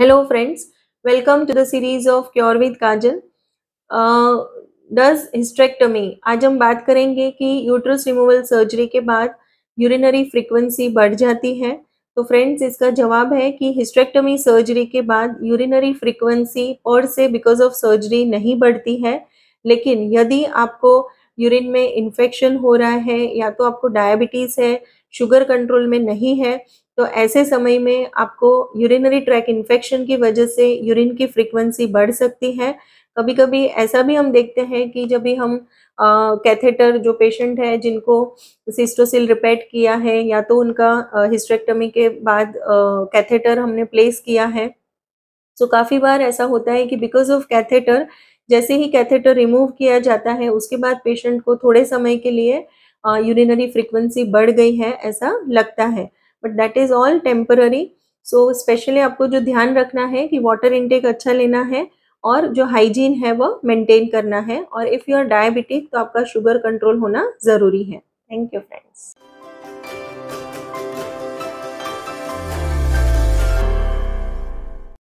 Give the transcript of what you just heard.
hello friends welcome to the series of cure with Kajal does hysterectomy आज हम बात करेंगे कि यूट्रस रिमूवल सर्जरी के बाद यूरिनरी फ्रीक्वेंसी बढ़ जाती है तो फ्रेंड्स इसका जवाब है कि हिस्ट्रेक्टमी सर्जरी के बाद यूरिनरी फ्रीक्वेंसी और से बिकॉज ऑफ सर्जरी नहीं बढ़ती है लेकिन यदि आपको यूरिन में इन्फेक्शन हो रहा है या तो आपको डायबिटीज है शुगर कंट्रोल में नहीं है तो ऐसे समय में आपको यूरिनरी ट्रैक इन्फेक्शन की वजह से यूरिन की फ्रीक्वेंसी बढ़ सकती है कभी कभी ऐसा भी हम देखते हैं कि जब भी हम कैथेटर जो पेशेंट है जिनको सिस्टोसिल रिपेट किया है या तो उनका हिस्ट्रेक्टमी के बाद कैथेटर हमने प्लेस किया है सो तो so, काफ़ी बार ऐसा होता है कि बिकॉज ऑफ कैथेटर जैसे ही कैथेटर रिमूव किया जाता है उसके बाद पेशेंट को थोड़े समय के लिए यूरिनरी फ्रिक्वेंसी बढ़ गई है ऐसा लगता है but that is all temporary so specially आपको जो ध्यान रखना है कि वाटर इनटेक अच्छा लेना है और जो हाइजीन है वह मेंटेन करना है और इफ़ यू आर डायबिटिक तो आपका शुगर कंट्रोल होना ज़रूरी है थैंक यू फ्रेंड्स